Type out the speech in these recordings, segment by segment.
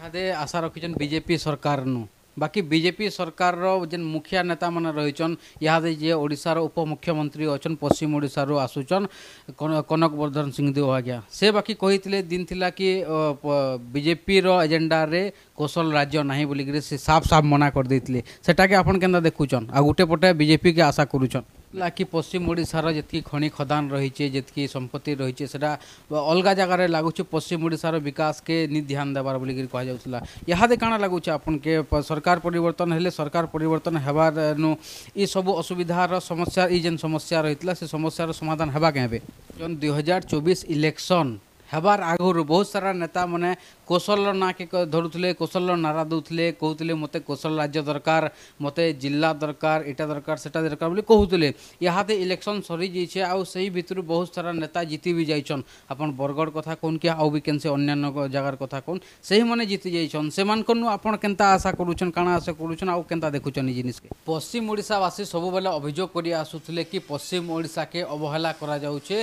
ଇହାଦେ ଆଶା ରଖିଛନ୍ ବିଜେପି ସରକାରନୁ ବାକି ବିଜେପି ସରକାରର ଯେନ୍ ମୁଖିଆ ନେତାମାନେ ରହିଛନ୍ ଇହାଦେ ଯିଏ ଓଡ଼ିଶାର ଉପମୁଖ୍ୟମନ୍ତ୍ରୀ ଅଛନ୍ ପଶ୍ଚିମ ଓଡ଼ିଶାରୁ ଆସୁଛନ୍ କନକ ବର୍ଦ୍ଧନ ସିଂଦେଓ ଆଜ୍ଞା ସେ ବାକି କହିଥିଲେ ଦିନ ଥିଲା କି ବିଜେପିର ଏଜେଣ୍ଡାରେ କୌଶଳ ରାଜ୍ୟ ନାହିଁ ବୋଲିକିରି ସେ ସାଫ୍ ସାଫ୍ ମନା କରିଦେଇଥିଲେ ସେଟାକେ ଆପଣ କେନ୍ତା ଦେଖୁଛନ୍ ଆଉ ଗୋଟେ ପଟେ ବିଜେପିକେ ଆଶା କରୁଛନ୍ লাগি পশ্চিম ওড়িশার যেত খনি খদান রয়েছে যেত সম্পত্তি রয়েছে সেটা অলগা জায়গায় লাগুছে পশ্চিম ওড়িশার বিকাশকে নি ধ্যান দেবার বলি কুহযাওয়া ইহাদে কাণ লাগুছে আপনকে সরকার পরিবর্তন হলে সরকার পরিবর্তন হবার নু ই সবু অসুবিধার সমস্যা ই যেন সমস্যা রয়েছে সে সমস্যার সমাধান হবা কেবে যেন দুই হাজার চব্বিশ ইলেকশন ହେବାର ଆଗରୁ ବହୁତ ସାରା ନେତାମାନେ କୌଶଳ ନାଁ କି ଧରୁଥିଲେ କୌଶଳ ନାରା ଦେଉଥିଲେ କହୁଥିଲେ ମୋତେ କୌଶଳ ରାଜ୍ୟ ଦରକାର ମୋତେ ଜିଲ୍ଲା ଦରକାର ଏଇଟା ଦରକାର ସେଇଟା ଦରକାର ବୋଲି କହୁଥିଲେ ଇହାଦେ ଇଲେକ୍ସନ୍ ସରିଯାଇଛେ ଆଉ ସେଇ ଭିତରୁ ବହୁତ ସାରା ନେତା ଜିତି ବି ଯାଇଛନ୍ ଆପଣ ବରଗଡ଼ କଥା କହୁନ୍ କି ଆଉ ବି କେନ୍ସି ଅନ୍ୟାନ୍ୟ ଜାଗାର କଥା କହୁନ୍ ସେଇମାନେ ଜିତି ଯାଇଛନ୍ ସେମାନଙ୍କନୁ ଆପଣ କେନ୍ତା ଆଶା କରୁଛନ୍ କାଣା ଆଶା କରୁଛନ୍ ଆଉ କେନ୍ତା ଦେଖୁଛନ୍ ଏ ଜିନିଷକେ ପଶ୍ଚିମ ଓଡ଼ିଶାବାସୀ ସବୁବେଳେ ଅଭିଯୋଗ କରି ଆସୁଥିଲେ କି ପଶ୍ଚିମ ଓଡ଼ିଶାକେ ଅବହେଳା କରାଯାଉଛେ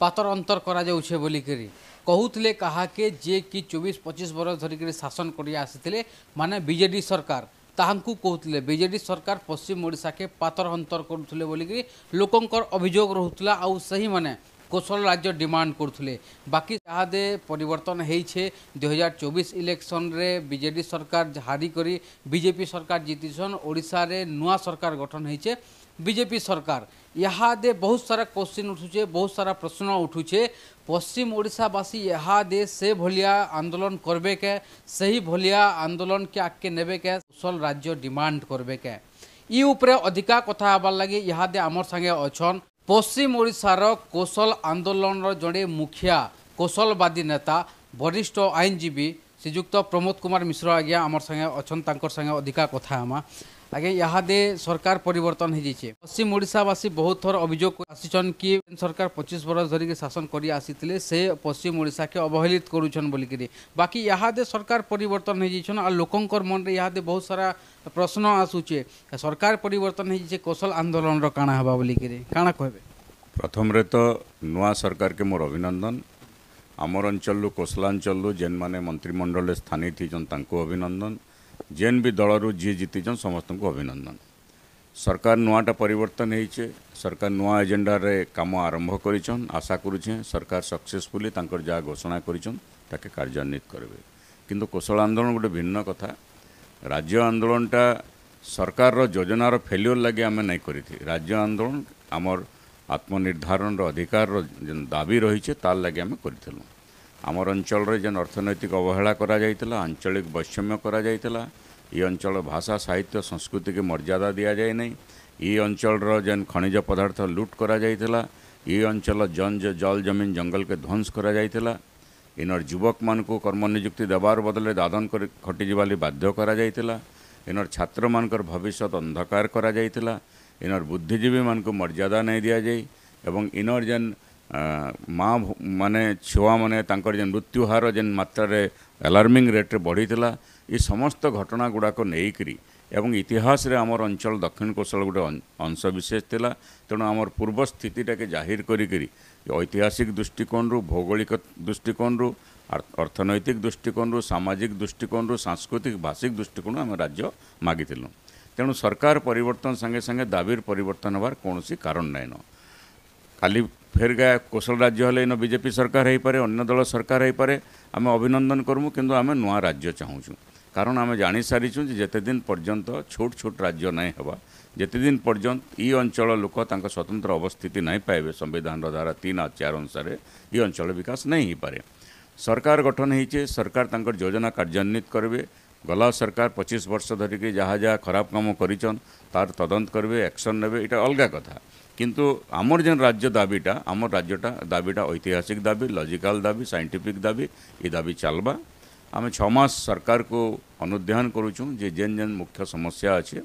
ପାତର ଅନ୍ତର କରାଯାଉଛେ ବୋଲିକରି କହୁଥିଲେ କାହାକେ ଯିଏକି ଚବିଶ ପଚିଶ ବରଷ ଧରିକରି ଶାସନ କରି ଆସିଥିଲେ ମାନେ ବିଜେଡ଼ି ସରକାର ତାହାଙ୍କୁ କହୁଥିଲେ ବିଜେଡ଼ି ସରକାର ପଶ୍ଚିମ ଓଡ଼ିଶାକେ ପାତର ଅନ୍ତର କରୁଥିଲେ ବୋଲିକରି ଲୋକଙ୍କର ଅଭିଯୋଗ ରହୁଥିଲା ଆଉ ସେହିମାନେ কোশল রাজ্য ডিমান্ড করুলে বাকি তাহাদে পরিবর্তন হয়েছে দুই হাজার চবিশ ইলেকশনরে বিজেডি সরকার হারি করে বিজেপি সরকার জিতিছন ওড়শার নূয়া সরকার গঠন হয়েছে বিজেপি সরকার ইহাদে বহুত সারা কোশ্চিন উঠুছে বহুত সারা প্রশ্ন উঠুছে পশ্চিম ওড়িশাবাসী ইহাদে সে ভলিয়া আন্দোলন করবে কে সেই ভলিয়া আন্দোলনকে আগকে নেবে কে সোল রাজ্য ডিমান্ড করবে কে ই উপরে অধিকা কথা হবার লাগে ইহাদে আমার সাথে অছন পশ্চিম ওড়িশার কোশল আন্দোলনর জনে মুখিয়া কোশলবাদী নেতা বরিষ্ঠ আইনজীবী শ্রীযুক্ত প্রমোদ কুমার মিশ্র আজ্ঞা আমার সাথে অছন তাঙ্কর সাথে অধিকা কথা হমা আগে ইহাদে সরকার পরিবর্তন হয়েছে পশ্চিম ওড়িশাবাসী বহুত থর অভিযোগ আসিছন কি সরকার পঁচিশ বরষ ধরিকি শাসন করে আসিলে সে পশ্চিম ওড়িশাকে অবহেলিত করুছন বলিকি বাকি ইহাদে সরকার পরিবর্তন হয়েছেন আর লোকঙ্কর মনরে ইহাদে বহুত সারা প্রশ্ন আসুছে সরকার পরিবর্তন হয়েছে কৌশল আন্দোলনর কাণা হবা বলিকি কাণা কহবে প্রথমে তো নূয়া সরকারকে মোর অভিনন্দন আমার অঞ্চল কোশলাঞ্চল যেন মানে মন্ত্রিমণ্ডলে স্থানীয় হয়েছেন তাঁকু অভিনন্দন ଯେନ୍ ବି ଦଳରୁ ଯିଏ ଜିତିଛନ୍ ସମସ୍ତଙ୍କୁ ଅଭିନନ୍ଦନ ସରକାର ନୂଆଟା ପରିବର୍ତ୍ତନ ହେଇଛେ ସରକାର ନୂଆ ଏଜେଣ୍ଡାରେ କାମ ଆରମ୍ଭ କରିଛନ୍ ଆଶା କରୁଛେ ସରକାର ସକ୍ସେସ୍ଫୁଲି ତାଙ୍କର ଯାହା ଘୋଷଣା କରିଛନ୍ ତାକେ କାର୍ଯ୍ୟାନ୍ୱିତ କରିବେ କିନ୍ତୁ କୌଶଳ ଆନ୍ଦୋଳନ ଗୋଟେ ଭିନ୍ନ କଥା ରାଜ୍ୟ ଆନ୍ଦୋଳନଟା ସରକାରର ଯୋଜନାର ଫେଲିଓର ଲାଗି ଆମେ ନାଇଁ କରିଥିଲି ରାଜ୍ୟ ଆନ୍ଦୋଳନ ଆମର ଆତ୍ମନିର୍ଦ୍ଧାରଣର ଅଧିକାରର ଯେନ୍ ଦାବି ରହିଛେ ତାର୍ ଲାଗି ଆମେ କରିଥିଲୁ আমার অঞ্চলের যে অর্থনৈতিক অবহেলা করা যাই আঞ্চলিক বৈষম্য করা যাই এই অঞ্চল ভাষা সাহিত্য সংস্কৃতিকে মর্যাদা দিয়া যায় নাই এই অঞ্চলর যেন খনিজ পদার্থ লুট করা যাই এই অঞ্চল জন জল জমিন জঙ্গলকে ধ্বংস করা যাই ইনর যুবক মানুষ কর্মনিযুক্তি দেবার বদলে দাদন করে খটিযা বাধ্য করা যাই ইনর ছাত্র মানকর ভবিষ্যৎ অন্ধকার করা যাই ইনর বুদ্ধিজীবী মানুষ মর্যাদা নাই দিয়া যাই এবং ইনর যেন ମା ମାନେ ଛୁଆମାନେ ତାଙ୍କର ଯେନ୍ ମୃତ୍ୟୁହାର ଯେନ୍ ମାତ୍ରାରେ ଆଲାର୍ମିଂ ରେଟ୍ରେ ବଢ଼ିଥିଲା ଏ ସମସ୍ତ ଘଟଣା ଗୁଡ଼ାକ ନେଇକରି ଏବଂ ଇତିହାସରେ ଆମର ଅଞ୍ଚଳ ଦକ୍ଷିଣ କୋଶଳ ଗୋଟେ ଅଂଶ ବିଶେଷ ଥିଲା ତେଣୁ ଆମର ପୂର୍ବ ସ୍ଥିତିଟାକେ ଜାହିର କରିକିରି ଐତିହାସିକ ଦୃଷ୍ଟିକୋଣରୁ ଭୌଗୋଳିକ ଦୃଷ୍ଟିକୋଣରୁ ଅର୍ଥନୈତିକ ଦୃଷ୍ଟିକୋଣରୁ ସାମାଜିକ ଦୃଷ୍ଟିକୋଣରୁ ସାଂସ୍କୃତିକ ଭାଷିକ ଦୃଷ୍ଟିକୋଣରୁ ଆମେ ରାଜ୍ୟ ମାଗିଥିଲୁ ତେଣୁ ସରକାର ପରିବର୍ତ୍ତନ ସାଙ୍ଗେ ସାଙ୍ଗେ ଦାବିର ପରିବର୍ତ୍ତନ ହେବାର କୌଣସି କାରଣ ନାଇଁନ କାଲି ଫେରିଗା କୋଶଳ ରାଜ୍ୟ ହେଲେ ଇନ ବିଜେପି ସରକାର ହେଇପାରେ ଅନ୍ୟ ଦଳ ସରକାର ହେଇପାରେ ଆମେ ଅଭିନନ୍ଦନ କରମୁ କିନ୍ତୁ ଆମେ ନୂଆ ରାଜ୍ୟ ଚାହୁଁଛୁ କାରଣ ଆମେ ଜାଣିସାରିଛୁ ଯେ ଯେତେଦିନ ପର୍ଯ୍ୟନ୍ତ ଛୋଟ ଛୋଟ ରାଜ୍ୟ ନାହିଁ ହେବା ଯେତେଦିନ ପର୍ଯ୍ୟନ୍ତ ଇ ଅଞ୍ଚଳ ଲୋକ ତାଙ୍କ ସ୍ୱତନ୍ତ୍ର ଅବସ୍ଥିତି ନାହିଁ ପାଇବେ ସମ୍ବିଧାନର ଧାରା ତିନି ଆଉ ଚାରି ଅନୁସାରେ ଇ ଅଞ୍ଚଳ ବିକାଶ ନାହିଁ ହେଇପାରେ ସରକାର ଗଠନ ହେଇଛେ ସରକାର ତାଙ୍କର ଯୋଜନା କାର୍ଯ୍ୟାନ୍ୱିତ କରିବେ ଗଲା ସରକାର ପଚିଶ ବର୍ଷ ଧରିକି ଯାହା ଯାହା ଖରାପ କାମ କରିଛନ୍ ତାର ତଦନ୍ତ କରିବେ ଆକ୍ସନ୍ ନେବେ ଏଇଟା ଅଲଗା କଥା কিন্তু আমার যে রাজ্য দাবিটা আমার রাজ্যটা দাবিটা ঐতিহাসিক দাবি লজিক্যাল দাবি সাইন্টিফিক দাবি এই দাবি চালবা আমি ছমাস সরকারকে অনুধ্যান করুছু যে যেন যেন মুখ্য সমস্যা আছে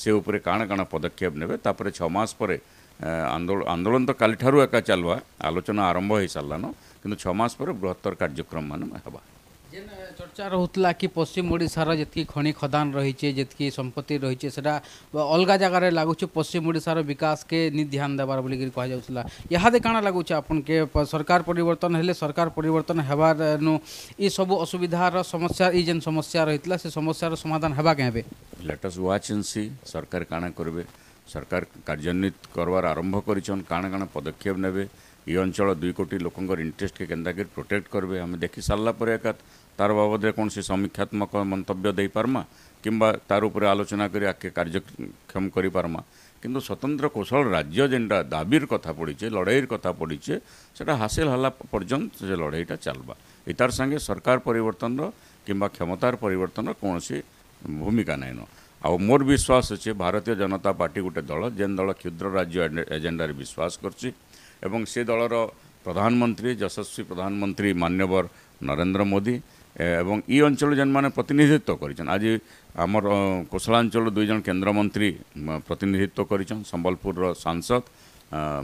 সে উপরে কাণ কাণ পদক্ষেপ নেবে তাপরে ছমাস পরে আন্দোলন তো কালিঠার একা চালবা আলোচনা আরম্ভ হয়ে সারলান কিন্তু ছমাস পরে বৃহত্তর কার্যক্রম মানে হবা चर्चा रोला कि पश्चिम ओडार जितकी खनि खदान रही जितकी संपत्ति रही अलग जगार लगुच पश्चिम ओडार विकास के निध्यान देवार बोल कहला इहादे काଣା लगुच आपन के सरकार परिवर्तन हेले सरकार परिवर्तन हेबार नु ये सब असुविधार समस्या ये समस्या रही से समस्यार समाधान हेबा के वाच एंड सी सरकार काଣା करबे সরকার কার্যান্বিত করবার আরম্ভ করেছেন কাণ কাণ পদক্ষেপ নেবে এই অঞ্চল দুই কোটি লোকর ইন্টরেস্টকে কেন্দ্রকি প্রোটেক্ট করবে আমি দেখি সারা পরে একা তার বাবদে কোণী সমীক্ষাত্মক মন্তব্য দেইপারমা কিংবা তার উপরে আলোচনা করে আগে কার্যক্ষম করিপারমা কিন্তু স্বতন্ত্র কৌশল রাজ্য যেটা দাবির কথা পড়িছে লড়াইর কথা পড়িছে সেটা হাসিল হলা পর্যন্ত সে লড়াইটা চালবা এটার সঙ্গে সরকার পরিবর্তনর কিংবা ক্ষমতার পরিবর্তনর কোণী ভূমিকা নাইন ଆଉ ମୋର ବିଶ୍ୱାସ ଅଛି ଭାରତୀୟ ଜନତା ପାର୍ଟି ଗୋଟେ ଦଳ ଯେନ୍ ଦଳ କ୍ଷୁଦ୍ର ରାଜ୍ୟ ଏଜେଣ୍ଡାରେ ବିଶ୍ୱାସ କରୁଛି ଏବଂ ସେ ଦଳର ପ୍ରଧାନମନ୍ତ୍ରୀ ଯଶସ୍ୱୀ ପ୍ରଧାନମନ୍ତ୍ରୀ ମାନ୍ୟବର ନରେନ୍ଦ୍ର ମୋଦି ଏବଂ ଇ ଅଞ୍ଚଳ ଯେନ୍ମାନେ ପ୍ରତିନିଧିତ୍ୱ କରିଛନ୍ ଆଜି ଆମର କୋଶଳାଞ୍ଚଳ ଦୁଇ ଜଣ କେନ୍ଦ୍ରମନ୍ତ୍ରୀ ପ୍ରତିନିଧିତ୍ୱ କରିଛନ୍ ସମ୍ବଲପୁରର ସାଂସଦ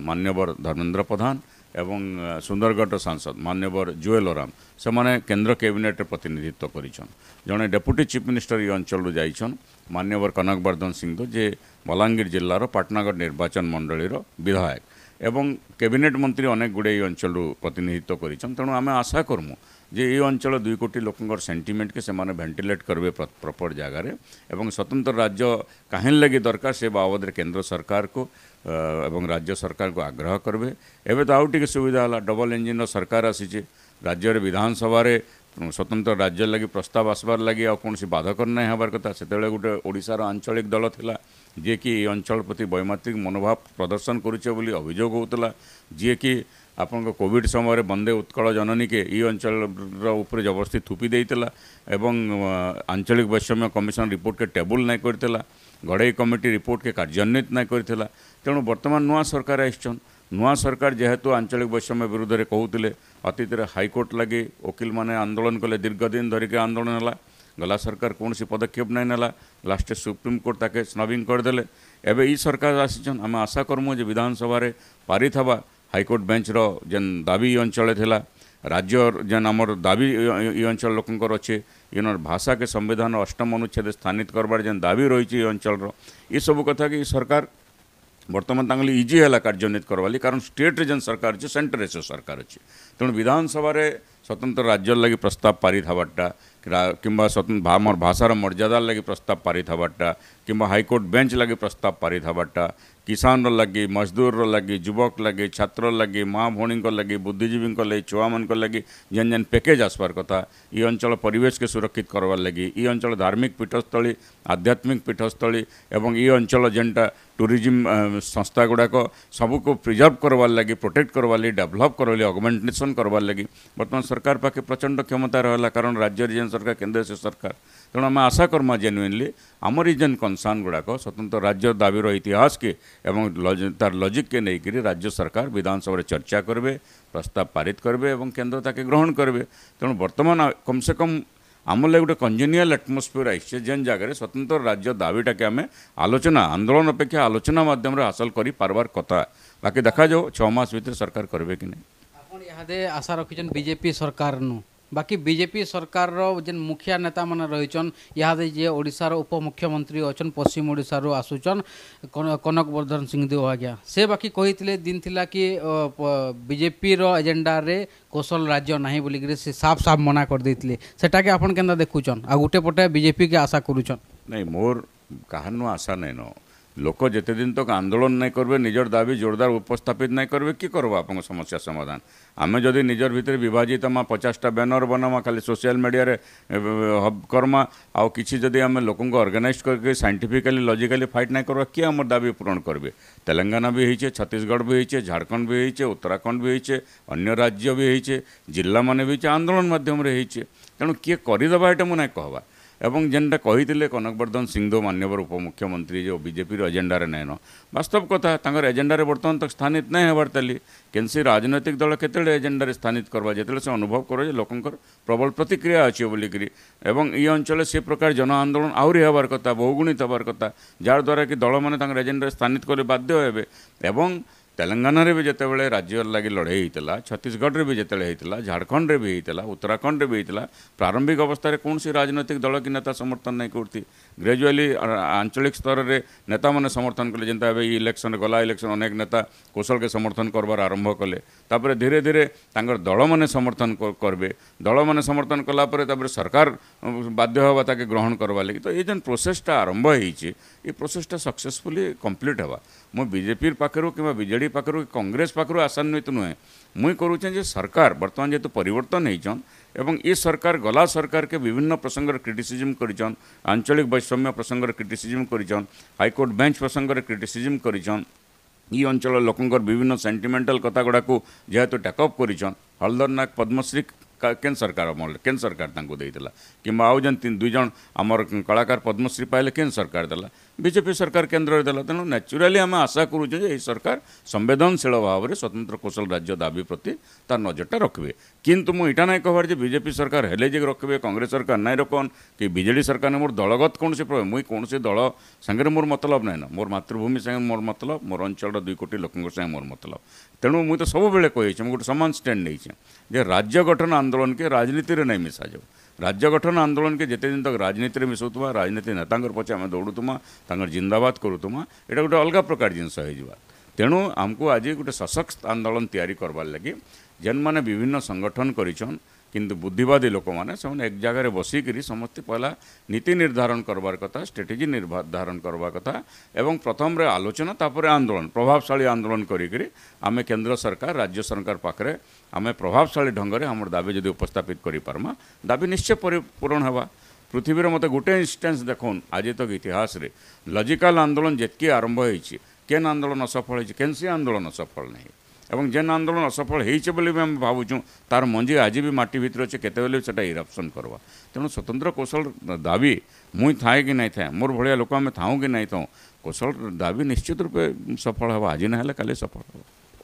ମାନ୍ୟବର ଧର୍ମେନ୍ଦ୍ର ପ୍ରଧାନ ଏବଂ ସୁନ୍ଦରଗଡ଼ର ସାଂସଦ ମାନ୍ୟବର ଜୁଏଲ ଓରାମ ସେମାନେ କେନ୍ଦ୍ର କ୍ୟାବିନେଟ୍ରେ ପ୍ରତିନିଧିତ୍ୱ କରିଛନ୍ ଜଣେ ଡେପୁଟି ଚିଫ୍ ମିନିଷ୍ଟର ଇ ଅଞ୍ଚଳରୁ ଯାଇଛନ୍ ମାନ୍ୟବର କନକ ବର୍ଦ୍ଧନ ସିଂହୁ ଯେ ବଲାଙ୍ଗୀର ଜିଲ୍ଲାର ପାଟନାଗଡ଼ ନିର୍ବାଚନ ମଣ୍ଡଳୀର ବିଧାୟକ ଏବଂ କ୍ୟାବିନେଟ୍ ମନ୍ତ୍ରୀ ଅନେକ ଗୁଡ଼ିଏ ଏଇ ଅଞ୍ଚଳରୁ ପ୍ରତିନିଧିତ୍ୱ କରିଛନ୍ତି ତେଣୁ ଆମେ ଆଶା କର୍ମୁ ଯେ ଏଇ ଅଞ୍ଚଳ ଦୁଇ କୋଟି ଲୋକଙ୍କର ସେଣ୍ଟିମେଣ୍ଟକେ ସେମାନେ ଭେଣ୍ଟିଲେଟ୍ କରିବେ ପ୍ରପର ଜାଗାରେ ଏବଂ ସ୍ୱତନ୍ତ୍ର ରାଜ୍ୟ କାହିଁକି ଲାଗି ଦରକାର ସେ ବାବଦରେ କେନ୍ଦ୍ର ସରକାରକୁ ଏବଂ ରାଜ୍ୟ ସରକାରକୁ ଆଗ୍ରହ କରିବେ ଏବେ ତ ଆଉ ଟିକେ ସୁବିଧା ହେଲା ଡବଲ ଇଞ୍ଜିନ୍ର ସରକାର ଆସିଛି ରାଜ୍ୟରେ ବିଧାନସଭାରେ ସ୍ୱତନ୍ତ୍ର ରାଜ୍ୟ ଲାଗି ପ୍ରସ୍ତାବ ଆସବାର ଲାଗି ଆଉ କୌଣସି ବାଧକର ନାହିଁ ହେବାର କଥା ସେତେବେଳେ ଗୋଟେ ଓଡ଼ିଶାର ଆଞ୍ଚଳିକ ଦଳ ଥିଲା ଯିଏକି ଏ ଅଞ୍ଚଳ ପ୍ରତି ବୈମାତ୍ରିକ ମନୋଭାବ ପ୍ରଦର୍ଶନ କରୁଛେ ବୋଲି ଅଭିଯୋଗ ହେଉଥିଲା ଯିଏକି ଆପଣଙ୍କ କୋଭିଡ଼ ସମୟରେ ବନ୍ଦେ ଉତ୍କଳ ଜନନୀକେ ଏଇ ଅଞ୍ଚଳର ଉପରେ ଜବରଦସ୍ତି ଥୁପି ଦେଇଥିଲା ଏବଂ ଆଞ୍ଚଳିକ ବୈଷମ୍ୟ କମିଶନ ରିପୋର୍ଟକେ ଟେବୁଲ୍ ନାଇଁ କରିଥିଲା ଗଡ଼େଇ କମିଟି ରିପୋର୍ଟକେ କାର୍ଯ୍ୟାନ୍ୱିତ ନାଇଁ କରିଥିଲା ତେଣୁ ବର୍ତ୍ତମାନ ନୂଆ ସରକାର ଆସିଛନ୍ ନୂଆ ସରକାର ଯେହେତୁ ଆଞ୍ଚଳିକ ବୈଷମ୍ୟ ବିରୁଦ୍ଧରେ କହୁଥିଲେ ଅତୀତରେ ହାଇକୋର୍ଟ ଲାଗି ଓକିଲମାନେ ଆନ୍ଦୋଳନ କଲେ ଦୀର୍ଘଦିନ ଧରିକି ଆନ୍ଦୋଳନ ହେଲା ଗଲା ସରକାର କୌଣସି ପଦକ୍ଷେପ ନାହିଁ ନେଲା ଲାଷ୍ଟରେ ସୁପ୍ରିମକୋର୍ଟ ତାକେ ସ୍ନବିଂ କରିଦେଲେ ଏବେ ଇ ସରକାର ଆସିଛନ୍ ଆମେ ଆଶା କର୍ମୁ ଯେ ବିଧାନସଭାରେ ପାରିତ ହେବା ହାଇକୋର୍ଟ ବେଞ୍ଚର ଯେନ୍ ଦାବି ଇ ଅଞ୍ଚଳରେ ଥିଲା ରାଜ୍ୟର ଯେନ୍ ଆମର ଦାବି ଇ ଅଞ୍ଚଳ ଲୋକଙ୍କର ଅଛେ ଇନର ଭାଷାକେ ସମ୍ବିଧାନ ଅଷ୍ଟମ ଅନୁଚ୍ଛେଦ ସ୍ଥାନିତ କରବାର ଯେନ୍ ଦାବି ରହିଛି ଇ ଅଞ୍ଚଳର ଏସବୁ କଥା କି ସରକାର ବର୍ତ୍ତମାନ ତାଙ୍କ ଇଜି ହେଲା କାର୍ଯ୍ୟାନ୍ୱିତ କରବା ଲାଗି କାରଣ ଷ୍ଟେଟ୍ରେ ଯେନ୍ ସରକାର ଅଛି ସେଣ୍ଟରରେ ସେ ସରକାର ଅଛି ତେଣୁ ବିଧାନସଭାରେ ସ୍ୱତନ୍ତ୍ର ରାଜ୍ୟର ଲାଗି ପ୍ରସ୍ତାବ ପାରିତ ହେବାର୍ଟା କିମ୍ବା ଆମର ଭାଷାର ମର୍ଯ୍ୟାଦା ଲାଗି ପ୍ରସ୍ତାବ ପାରିତ ହେବାର୍ଟା କିମ୍ବା ହାଇକୋର୍ଟ ବେଞ୍ଚ ଲାଗି ପ୍ରସ୍ତାବ ପାରିତ ହେବାର୍ଟା किसान लगे मजदूर लगे युवक लगी छात्र लगी माँ भौणी लगे बुद्धिजीवी लगी छुआ मान लगे जेन जेन पैकेज आसपार कथा ये अंचल परेश सुरक्षित करवार लगी ये अंचल धार्मिक पीठस्थल आध्यात्मिक पीठस्थल एवं ये अंचल जेनटा टूरीजम संस्था गुड़ाक सबको प्रिजर्व करवार लगी प्रोटेक्ट करवार लगी डेभलप कर लगे अगमेंटेसन करवार लगी बर्तमान सरकार पाखे प्रचंड क्षमता रहा कारण राज्य जेन सरकार केन्द्र से सरकार ତେଣु ଆମେ ଆଶା କର୍ମା ଜେନ୍ୟୁନଲି ଆମ ରିଜନ୍ କନସର୍ନ ଗୁଡ଼ାକ ସ୍ୱତନ୍ତ୍ର ରାଜ୍ୟ ଦାବିର ଇତିହାସକେ ଏବଂ ତାର ଲଜିକ୍କେ ନେଇକରି ରାଜ୍ୟ ସରକାର ବିଧାନସଭାରେ ଚର୍ଚ୍ଚା କରିବେ ପ୍ରସ୍ତାବ ପାରିତ କରିବେ ଏବଂ କେନ୍ଦ୍ର ତାକେ ଗ୍ରହଣ କରିବେ ତେଣୁ ବର୍ତ୍ତମାନ କମ୍ ସେ କମ୍ ଆମ ଲାଗି ଗୋଟେ କଞ୍ଜେନିଆଲ ଆଟମୋସ୍ଫିୟର ଆସିଛେ ଯେନ୍ ଜାଗାରେ ସ୍ୱତନ୍ତ୍ର ରାଜ୍ୟ ଦାବିଟାକେ ଆମେ ଆଲୋଚନା ଆନ୍ଦୋଳନ ଅପେକ୍ଷା ଆଲୋଚନା ମାଧ୍ୟମରେ ହାସଲ କରିପାରବାର କଥା ବାକି ଦେଖାଯାଉ ଛଅ ମାସ ଭିତରେ ସରକାର କରିବେ କି ନାହିଁ ଆପଣ ଇହାଦେ ଆଶା ରଖିଛନ୍ ବିଜେପି ସରକାରନୁ ବାକି ବିଜେପି ସରକାରର ଯେନ୍ ମୁଖିଆ ନେତାମାନେ ରହିଛନ୍ ଇହାଦେ ଯିଏ ଓଡ଼ିଶାର ଉପମୁଖ୍ୟମନ୍ତ୍ରୀ ଅଛନ୍ ପଶ୍ଚିମ ଓଡ଼ିଶାରୁ ଆସୁଛନ୍ କନକ ବର୍ଦ୍ଧନ ସିଂଦେଓ ଆଜ୍ଞା ସେ ବାକି କହିଥିଲେ ଦିନ ଥିଲା କି ବିଜେପିର ଏଜେଣ୍ଡାରେ କୋଶଲ ରାଜ୍ୟ ନାହିଁ ବୋଲିକିରି ସେ ସାଫ୍ ସାଫ୍ ମନା କରିଦେଇଥିଲେ ସେଟାକେ ଆପଣ କେନ୍ତା ଦେଖୁଛନ୍ ଆଉ ଗୋଟେ ପଟେ ବିଜେପିକେ ଆଶା କରୁଛନ୍ ନାଇଁ ମୋର କାହାରନୁ ଆଶା ନାଇଁନ ଲୋକ ଯେତେ ଦିନ ତକ ଆନ୍ଦୋଳନ ନାଇଁ କରିବେ ନିଜର ଦାବି ଜୋରଦାର ଉପସ୍ଥାପିତ ନାଇଁ କରିବେ କି କରବ ଆପଣଙ୍କ ସମସ୍ୟା ସମାଧାନ ଆମେ ଯଦି ନିଜର ଭିତରେ ବିଭାଜିତ ମା ପଚାଶଟା ବ୍ୟାନର ବନାମା ଖାଲି ସୋସିଆଲ ମିଡ଼ିଆରେ କର୍ମା ଆଉ କିଛି ଯଦି ଆମେ ଲୋକଙ୍କୁ ଅର୍ଗାନାଇଜ କରିକି ସାଇଣ୍ଟିଫିକାଲି ଲଜିକାଲି ଫାଇଟ୍ ନାଇଁ କରିବା କିଏ ଆମର ଦାବି ପୂରଣ କରିବେ ତେଲେଙ୍ଗାନା ବି ହେଇଛେ ଛତିଶଗଡ଼ ବି ହେଇଛେ ଝାଡ଼ଖଣ୍ଡ ବି ହେଇଛେ ଉତ୍ତରାଖଣ୍ଡ ବି ହେଇଛେ ଅନ୍ୟ ରାଜ୍ୟ ବି ହେଇଛେ ଜିଲ୍ଲାମାନେ ବି ହେଇଛେ ଆନ୍ଦୋଳନ ମାଧ୍ୟମରେ ହେଇଛେ ତେଣୁ କିଏ କରିଦେବା ଏଇଟା ମୁଁ ନାଇଁ କହିବା এবং জেন্ডা কহি দিলে কোনকবর্ধন সিং দ মান্যবর উপমুখ্যমন্ত্রী যে বিজেপিৰ এজেন্ডাৰ নেন মস্তব কথা তাঙৰ এজেন্ডাৰ বৰ্তমানত স্থানিত নাই হে বৰতলি কেনসি ৰাজনৈতিক দল কেতলে এজেন্ডাৰ স্থানিত কৰা যেতেলৈ সে অনুভৱ কৰে যে লোককৰ প্রবল প্ৰতিক্ৰিয়া আছে বুলি গৰি আৰু ই অঞ্চলে সে প্ৰকাৰ জনআন্দোলন আৰু হে বৰ কথা বহুগুণী তৱৰ কথা যাৰ দ্বাৰা কি দল মানে তাঙৰ এজেন্ডাৰ স্থানিত কৰে বাধ্য হেবে আৰু ତେଲେଙ୍ଗାନାରେ ବି ଯେତେବେଳେ ରାଜ୍ୟର ଲାଗି ଲଢ଼େଇ ହୋଇଥିଲା ଛତିଶଗଡ଼ରେ ବି ଯେତେବେଳେ ହୋଇଥିଲା ଝାଡ଼ଖଣ୍ଡରେ ବି ହୋଇଥିଲା ଉତ୍ତରାଖଣ୍ଡରେ ବି ହୋଇଥିଲା ପ୍ରାରମ୍ଭିକ ଅବସ୍ଥାରେ କୌଣସି ରାଜନୈତିକ ଦଳ କି ନେତା ସମର୍ଥନ ନାହିଁ କରୁଥି ଗ୍ରାଜୁଆଲି ଆଞ୍ଚଳିକ ସ୍ତରରେ ନେତାମାନେ ସମର୍ଥନ କଲେ ଯେନ୍ତା ଏବେ ଇ ଇଲେକ୍ସନ୍ ଗଲା ଇଲେକ୍ସନ୍ ଅନେକ ନେତା କୌଶଳକେ ସମର୍ଥନ କରବାର ଆରମ୍ଭ କଲେ ତାପରେ ଧୀରେ ଧୀରେ ତାଙ୍କର ଦଳମାନେ ସମର୍ଥନ କରିବେ ଦଳମାନେ ସମର୍ଥନ କଲା ପରେ ତାପରେ ସରକାର ବାଧ୍ୟ ହେବା ତାକେ ଗ୍ରହଣ କରବା ଲାଗି ତ ଏଇ ଯେନ୍ ପ୍ରୋସେସ୍ଟା ଆରମ୍ଭ ହେଇଛି ଏ ପ୍ରୋସେସ୍ଟା ସକ୍ସେସଫୁଲି କମ୍ପ୍ଲିଟ୍ ହେବା ମୁଁ ବିଜେପି ପାଖରୁ କିମ୍ବା ବିଜେଡ଼ି ପାଖରୁ କି କଂଗ୍ରେସ ପାଖରୁ ଆଶାନ୍ୱିତ ନୁହେଁ ମୁଇଁ କରୁଛେଁ ଯେ ସରକାର ବର୍ତ୍ତମାନ ଯେହେତୁ ପରିବର୍ତ୍ତନ ହେଇଛନ୍ ଏବଂ ଏ ସରକାର ଗଲା ସରକାରକେ ବିଭିନ୍ନ ପ୍ରସଙ୍ଗରେ କ୍ରିଟିସିଜିମ୍ କରିଛନ୍ ଆଞ୍ଚଳିକ ବୈଷମ୍ୟ ପ୍ରସଙ୍ଗରେ କ୍ରିଟିସିଜିମ୍ କରିଛନ୍ ହାଇକୋର୍ଟ ବେଞ୍ଚ ପ୍ରସଙ୍ଗରେ କ୍ରିଟିସିଜିମ୍ କରିଛନ୍ ଇ ଅଞ୍ଚଳ ଲୋକଙ୍କର ବିଭିନ୍ନ ସେଣ୍ଟିମେଣ୍ଟାଲ କଥାଗୁଡ଼ାକୁ ଯେହେତୁ ଟେକଅପ୍ କରିଛନ୍ ହଳଦରନାଗ ପଦ୍ମଶ୍ରୀ କେନ୍ ସରକାର ଅମଳରେ କେନ୍ ସରକାର ତାଙ୍କୁ ଦେଇଥିଲା କିମ୍ବା ଆଉ ଯେନ୍ ଦୁଇ ଜଣ ଆମର କଳାକାର ପଦ୍ମଶ୍ରୀ ପାଇଲେ କେନ୍ ସରକାର ଦେଲା ବିଜେପି ସରକାର କେନ୍ଦ୍ରରେ ଦେଲା ତେଣୁ ନ୍ୟାଚୁରାଲି ଆମେ ଆଶା କରୁଛୁ ଯେ ଏହି ସରକାର ସମ୍ବେଦନଶୀଳ ଭାବରେ ସ୍ୱତନ୍ତ୍ର କୌଶଳ ରାଜ୍ୟ ଦାବି ପ୍ରତି ତାର ନଜରଟା ରଖିବେ କିନ୍ତୁ ମୁଁ ଏଇଟା ନାହିଁ କହିବାର ଯେ ବିଜେପି ସରକାର ହେଲେ ଯେ ରଖିବେ କଂଗ୍ରେସ ସରକାର ନାଇଁ ରଖନ୍ କି ବିଜେଡ଼ି ସରକାର ମୋର ଦଳଗତ କୌଣସି ପ୍ରଭାବ ମୁଇଁ କୌଣସି ଦଳ ସାଙ୍ଗରେ ମୋର ମତଲବ ନାହିଁ ନା ମୋର ମାତୃଭୂମି ସାଙ୍ଗେ ମୋର ମତଲବ ମୋର ଅଞ୍ଚଳର ଦୁଇ କୋଟି ଲୋକଙ୍କ ସାଙ୍ଗେ ମୋର ମତଲବ ତେଣୁ ମୁଁ ତ ସବୁବେଳେ କହିଛି ମୁଁ ଗୋଟେ ସମାନ ଷ୍ଟାଣ୍ଡ ନେଇଛି ଯେ ରାଜ୍ୟ ଗଠନ ଆନ୍ଦୋଳନକେ ରାଜନୀତିରେ ନାହିଁ ମିଶାଯାଉ राज्य गठन आंदोलन के जिते दिन तक राजनीति में मिसुवा राजनीति नेता पचे आम दौड़ुमा तर जिंदाबाद करुमा यहाँ गोटे अलग प्रकार जिनस तेणु आमको आज गोटे सशक्त आंदोलन तैयारी करवार लगी जेन मैंने विभिन्न संगठन करिछन କିନ୍ତୁ ବୁଦ୍ଧିବାଦୀ ଲୋକମାନେ ସେମାନେ ଏକ ଜାଗାରେ ବସିକରି ସମସ୍ତେ ପହିଲା ନୀତି ନିର୍ଦ୍ଧାରଣ କରିବାର କଥା ଷ୍ଟ୍ରାଟେଜି ନିର୍ଦ୍ଧାରଣ କରିବା କଥା ଏବଂ ପ୍ରଥମରେ ଆଲୋଚନା ତାପରେ ଆନ୍ଦୋଳନ ପ୍ରଭାବଶାଳୀ ଆନ୍ଦୋଳନ କରିକିରି ଆମେ କେନ୍ଦ୍ର ସରକାର ରାଜ୍ୟ ସରକାର ପାଖରେ ଆମେ ପ୍ରଭାବଶାଳୀ ଢଙ୍ଗରେ ଆମର ଦାବି ଯଦି ଉପସ୍ଥାପିତ କରିପାରମା ଦାବି ନିଶ୍ଚୟ ପରିପୂରଣ ହେବା ପୃଥିବୀର ମୋତେ ଗୋଟେ ଇନ୍ସିଡେନ୍ସ ଦେଖୁନ୍ ଆଜି ତକ ଇତିହାସରେ ଲଜିକାଲ ଆନ୍ଦୋଳନ ଯେତିକି ଆରମ୍ଭ ହୋଇଛି କେନ୍ ଆନ୍ଦୋଳନ ସଫଳ ହୋଇଛି କେନ୍ସି ଆନ୍ଦୋଳନ ସଫଳ ନାହିଁ এবং যেন আন্দোলন অসফল হয়েছে বলে আমি ভাবুছু তার মঞ্জি আজ বি মাটি ভিতরে অছে কেতবে সেটা ইরপসন করবা তেমন স্বতন্ত্র কৌশল দাবি মুই থাকে কি নাই থাকে মোর ভাল লোক আমি থাও কি নাই থাও কৌশল দাবি নিশ্চিত রূপে সফল হব আজ না হলে কালি সফল হব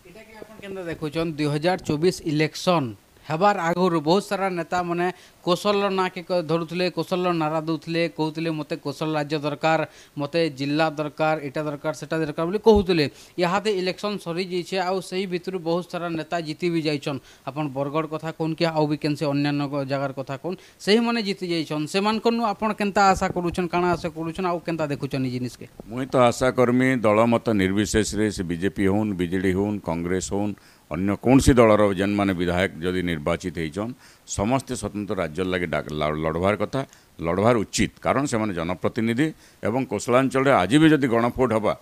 এটা কি আপনি কেন দেখুছেন দুই হাজার চব্বিশ ইলেকশন ହେବାର୍ ଆଗରୁ ବହୁତ ସାରା ନେତାମାନେ କୌଶଳର ନାଁକେ ଧରୁଥିଲେ କୌଶଳର ନାରା ଦେଉଥିଲେ କହୁଥିଲେ ମୋତେ କୌଶଳ ରାଜ୍ୟ ଦରକାର ମୋତେ ଜିଲ୍ଲା ଦରକାର ଏଇଟା ଦରକାର ସେଟା ଦରକାର ବୋଲି କହୁଥିଲେ ଇହାଦେ ଇଲେକ୍ସନ୍ ସରିଯାଇଛେ ଆଉ ସେଇ ଭିତରୁ ବହୁତ ସାରା ନେତା ଜିତି ବି ଯାଇଛନ୍ ଆପଣ ବରଗଡ଼ କଥା କହୁନ୍ କି ଆଉ ବି କେନ୍ସି ଅନ୍ୟାନ୍ୟ ଜାଗାର କଥା କହୁନ୍ ସେଇମାନେ ଜିତି ଯାଇଛନ୍ ସେମାନଙ୍କନୁ ଆପଣ କେନ୍ତା ଆଶା କରୁଛନ୍ କାଣା ଆଶା କରୁଛନ୍ ଆଉ କେନ୍ତା ଦେଖୁଛନ୍ ଇ ଜିନିଷକେ ମୁଇଁ ତ ଆଶା କର୍ମି ଦଳ ମତ ନିର୍ବିଶେଷରେ ସେ ବିଜେପି ହଉନ୍ ବିଜେଡ଼ି ହଉନ୍ କଂଗ୍ରେସ ହଉନ୍ অন্য কৌশি দলর যে বিধায়ক যদি নির্বাচিত হয়েছেন সমস্তে স্বতন্ত্র রাজ্যের লাগে লড়বার কথা লড়বার উচিত কারণ সে জনপ্রতিনিধি এবং কোশলাঞ্চলের আজ বি যদি গণভোট হওয়া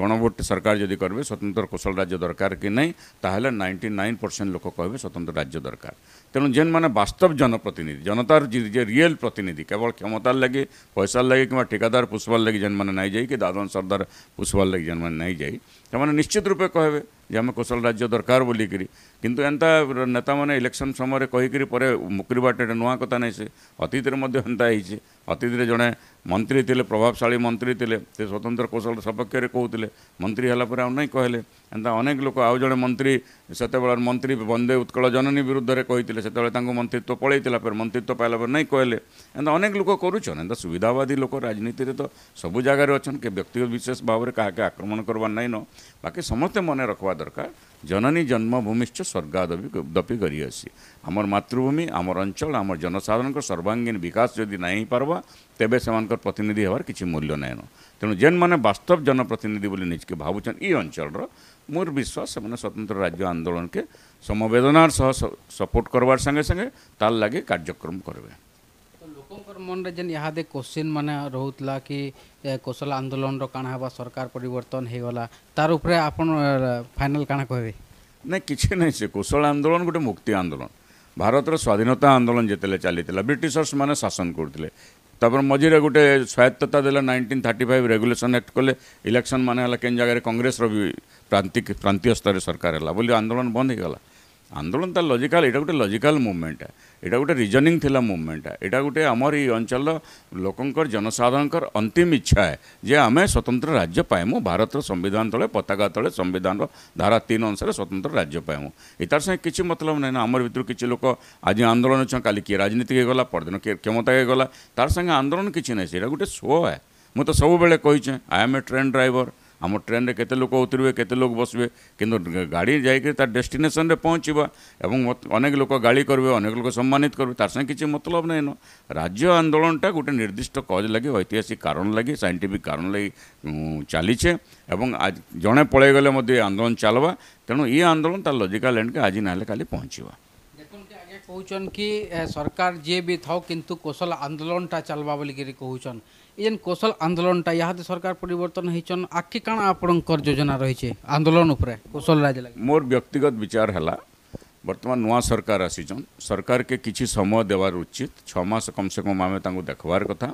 গণভোট সরকার যদি করবে স্বতন্ত্র কোশল রাজ্য দরকার কি নাই তাহলে নাইনটি নাইন পরসেন্ট লোক কহবে স্বতন্ত্র রাজ্য দরকার তেমন যে বাস্তব জনপ্রতিনিধি জনতার যে রিয়েল প্রতিনিধি কেবল ক্ষমতার লাগে পয়সার লাগে কিংবা ঠিকাদার পুষবার লাগে যে নাই যাই কি দাদন সর্দার পুষবার লাগে যে নাই যাই সে নিশ্চিত রূপে কহবে ଯେ ଆମେ କୁଶଳ ରାଜ୍ୟ ଦରକାର ବୋଲିକିରି କିନ୍ତୁ ଏନ୍ତା ନେତାମାନେ ଇଲେକ୍ସନ୍ ସମୟରେ କହିକିରି ପରେ ମୁକିରିବାଟା ଏଇଟା ନୂଆ କଥା ନାହିଁ ସେ ଅତୀତରେ ମଧ୍ୟ ଏନ୍ତା ହେଇଛି ଅତୀତରେ ଜଣେ ମନ୍ତ୍ରୀ ଥିଲେ ପ୍ରଭାବଶାଳୀ ମନ୍ତ୍ରୀ ଥିଲେ ସେ ସ୍ୱତନ୍ତ୍ର କୌଶଳ ସପକ୍ଷରେ କହୁଥିଲେ ମନ୍ତ୍ରୀ ହେଲା ପରେ ଆଉ ନାହିଁ କହିଲେ ଏନ୍ତା ଅନେକ ଲୋକ ଆଉ ଜଣେ ମନ୍ତ୍ରୀ ସେତେବେଳେ ମନ୍ତ୍ରୀ ବନ୍ଦେ ଉତ୍କଳ ଜନନୀ ବିରୁଦ୍ଧରେ କହିଥିଲେ ସେତେବେଳେ ତାଙ୍କୁ ମନ୍ତ୍ରିତ୍ୱ ପଳେଇଥିଲା ପରେ ମନ୍ତ୍ରିତ୍ୱ ପାଇଲା ପରେ ନାହିଁ କହିଲେ ଏନ୍ତା ଅନେକ ଲୋକ କରୁଛନ୍ ଏନ୍ତା ସୁବିଧାବାଦୀ ଲୋକ ରାଜନୀତିରେ ତ ସବୁ ଜାଗାରେ ଅଛନ୍ କେ ବ୍ୟକ୍ତିଗତ ବିଶେଷ ଭାବରେ କାହାକେ ଆକ୍ରମଣ କରବାର ନାଇଁନ ବାକି ସମସ୍ତେ ମନେ ରଖବା দরকার জননী জন্মভূমিশ্চ স্বর্গাদপি করিଅছি আমার মাতৃভূমি আমার অঞ্চল আমার জনসাধারণ সর্বাঙ্গীন বিকাশ যদি না হইপারবা তেবে সে প্রতিনিধি হওয়ার কিছু মূল্য নাইন তেমন যে বাস্তব জনপ্রতিনিধি বলে নিজকে ভাবুছেন এই অঞ্চলর মোর বিশ্বাস সে স্বতন্ত্র রাজ্য আন্দোলনকে সমবেদনার সহ সপোর্ট করবার সঙ্গে সঙ্গে তার লাগে কার্যক্রম করবে ଲୋକଙ୍କର ମନରେ ଯେନ୍ ଇହାଦେ କୋଶ୍ଚିନ୍ ମାନେ ରହୁଥିଲା କି କୌଶଳ ଆନ୍ଦୋଳନର କାଣା ହେବା ସରକାର ପରିବର୍ତ୍ତନ ହେଇଗଲା ତାର ଉପରେ ଆପଣ ଫାଇନାଲ କାଣା କହିବେ ନାଇଁ କିଛି ନାହିଁ ସେ କୌଶଳ ଆନ୍ଦୋଳନ ଗୋଟେ ମୁକ୍ତି ଆନ୍ଦୋଳନ ଭାରତର ସ୍ୱାଧୀନତା ଆନ୍ଦୋଳନ ଯେତେବେଳେ ଚାଲିଥିଲା ବ୍ରିଟିଶର୍ସ ମାନେ ଶାସନ କରୁଥିଲେ ତାପରେ ମଝିରେ ଗୋଟେ ସ୍ୱାୟତ୍ତତା ଦେଲେ nineteen thirty five regulation act କଲେ ଇଲେକ୍ସନ୍ ମାନେ ହେଲା କେନ୍ ଜାଗାରେ କଂଗ୍ରେସର ବି ପ୍ରାନ୍ତିକ ପ୍ରାନ୍ତୀୟ ସ୍ତରରେ ସରକାର ହେଲା ବୋଲି ଆନ୍ଦୋଳନ ବନ୍ଦ ହେଇଗଲା ଆନ୍ଦୋଳନ ତା ଲଜିକାଲ ଏଇଟା ଗୋଟେ ଲଜିକାଲ ମୁଭମେଣ୍ଟ ଏଇଟା ଗୋଟେ ରିଜନିଂ ଥିଲା ମୁଭମେଣ୍ଟ ଏଇଟା ଗୋଟେ ଆମର ଏଇ ଅଞ୍ଚଳର ଲୋକଙ୍କର ଜନସାଧାରଣଙ୍କର ଅନ୍ତିମ ଇଚ୍ଛା ଯେ ଆମେ ସ୍ୱତନ୍ତ୍ର ରାଜ୍ୟ ପାଇମୁ ଭାରତର ସମ୍ବିଧାନ ତଳେ ପତାକା ତଳେ ସମ୍ବିଧାନର ଧାରା ତିନି ଅନୁସାରେ ସ୍ୱତନ୍ତ୍ର ରାଜ୍ୟ ପାଇମୁ ଏ ତାର ସାଙ୍ଗେ କିଛି ମତଲବ ନାହିଁ ନା ଆମର ଭିତରୁ କିଛି ଲୋକ ଆଜି ଆନ୍ଦୋଳନ ଅଛନ୍ କାଲି କିଏ ରାଜନୀତି ହେଇଗଲା ପରଦିନ କିଏ କ୍ଷମତା ହେଇଗଲା ତାର ସାଙ୍ଗେ ଆନ୍ଦୋଳନ କିଛି ନାହିଁ ସେଇଟା ଗୋଟେ ଶୋ ମୁଁ ତ ସବୁବେଳେ କହିଛେଁ I am a train driver ଆମ ଟ୍ରେନ୍ରେ କେତେ ଲୋକ ଉତରିବେ କେତେ ଲୋକ ବସିବେ କିନ୍ତୁ ଗାଡ଼ି ଯାଇକି ତା ଡେଷ୍ଟିନେସନ୍ରେ ପହଞ୍ଚିବା ଏବଂ ଅନେକ ଲୋକ ଗାଳି କରିବେ ଅନେକ ଲୋକ ସମ୍ମାନିତ କରିବେ ତାର ସାଙ୍ଗେ କିଛି ମତଲବ ନାଇଁନ ରାଜ୍ୟ ଆନ୍ଦୋଳନଟା ଗୋଟେ ନିର୍ଦ୍ଦିଷ୍ଟ କଜ୍ ଲାଗି ଐତିହାସିକ କାରଣ ଲାଗି ସାଇଣ୍ଟିଫିକ୍ କାରଣ ଲାଗି ଚାଲିଛେ ଏବଂ ଜଣେ ପଳେଇଗଲେ ମଧ୍ୟ ଏ ଆନ୍ଦୋଳନ ଚାଲବା ତେଣୁ ଏ ଆନ୍ଦୋଳନ ତାର ଲଜିକାଲ୍ ଏଣ୍ଡ୍କେ ଆଜି ନହେଲେ କାଲି ପହଞ୍ଚିବା କହୁଛନ୍ କି সরকার ଯିଏ ବି ଥାଉ କିନ୍ତୁ কোশল ଆନ୍ଦୋଳନଟା চালবা ବୋଲିକିରି କହୁଛନ୍ ये कौशल आंदोलन टा यहाँ सरकार पर आखि कण आपणकर योजना रही है आंदोलन कौशल राज्य मोर व्यक्तिगत विचार है बर्तमान नुआ सरकार आसीचन सरकार के किसी समय देवार उचित छमास कम से कम आम देखवार कथा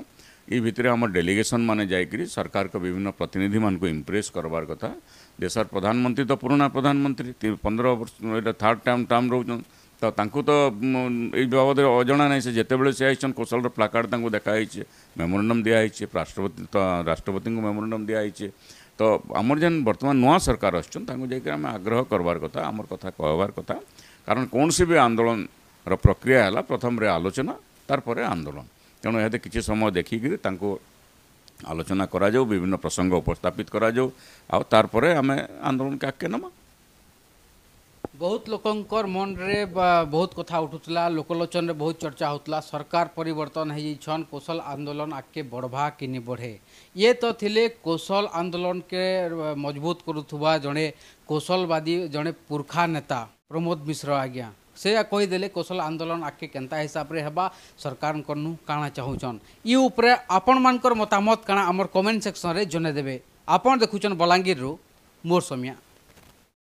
ये भितर आम डेलीगेसन मैंने जाकर सरकार के विभिन्न प्रतिनिधि मानक इम्प्रेस करवार कथा देशर प्रधानमंत्री तो पुराणा प्रधानमंत्री पंद्रह वर्ष थार्ड टाइम टाइम रोचन ତ ତାଙ୍କୁ ତ ଏଇ ବାବଦରେ ଅଜଣା ନାହିଁ ସେ ଯେତେବେଳେ ସେ ଆସିଛନ୍ତି କୋଶଳର ପ୍ଲାକାର୍ଡ଼ ତାଙ୍କୁ ଦେଖାହେଇଛି ମେମୋରାଣ୍ଡମ୍ ଦିଆହେଇଛି ରାଷ୍ଟ୍ରପତି ତ ରାଷ୍ଟ୍ରପତିଙ୍କୁ ମେମୋରାଣ୍ଡମ୍ ଦିଆହେଇଛି ତ ଆମର ଯେନ୍ ବର୍ତ୍ତମାନ ନୂଆ ସରକାର ଆସୁଛନ୍ତି ତାଙ୍କୁ ଯାଇକି ଆମେ ଆଗ୍ରହ କରବାର କଥା ଆମର କଥା କହିବାର କଥା କାରଣ କୌଣସି ବି ଆନ୍ଦୋଳନର ପ୍ରକ୍ରିୟା ହେଲା ପ୍ରଥମରେ ଆଲୋଚନା ପରେ ଆନ୍ଦୋଳନ ତେଣୁ ଏହା କିଛି ସମୟ ଦେଖିକିରି ତାଙ୍କୁ ଆଲୋଚନା କରାଯାଉ ବିଭିନ୍ନ ପ୍ରସଙ୍ଗ ଉପସ୍ଥାପିତ କରାଯାଉ ଆଉ ତାରପରେ ଆମେ ଆନ୍ଦୋଳନ କାକେ ନେମା ବହୁତ ଲୋକଙ୍କର ମନରେ ବହୁତ କଥା ଉଠୁଥିଲା ଲୋକଲୋଚନରେ ବହୁତ ଚର୍ଚ୍ଚା ହେଉଥିଲା ସରକାର ପରିବର୍ତ୍ତନ ହେଇଯାଇଛନ୍ କୌଶଲ ଆନ୍ଦୋଳନ ଆଗକେ ବଢ଼ବା କି ନି ବଢ଼େ ଇଏ ତ ଥିଲେ କୌଶଲ ଆନ୍ଦୋଳନକେ ମଜବୁତ କରୁଥିବା ଜଣେ କୌଶଲବାଦୀ ଜଣେ ପୁର୍ଖା ନେତା ପ୍ରମୋଦ ମିଶ୍ର ଆଜ୍ଞା ସେ କହିଦେଲେ କୌଶଲ ଆନ୍ଦୋଳନ ଆଗକେ କେନ୍ତା ହିସାବରେ ହେବା ସରକାରଙ୍କର୍ନୁ କାଣା ଚାହୁଁଛନ୍ ଇ ଉପରେ ଆପଣମାନଙ୍କର ମତାମତ କାଣା ଆମର କମେଣ୍ଟ ସେକ୍ସନରେ ଜଣେଇଦେବେ ଆପଣ ଦେଖୁଛନ୍ ବଲାଙ୍ଗୀରରୁ ମୋର ସୋମ୍ୟା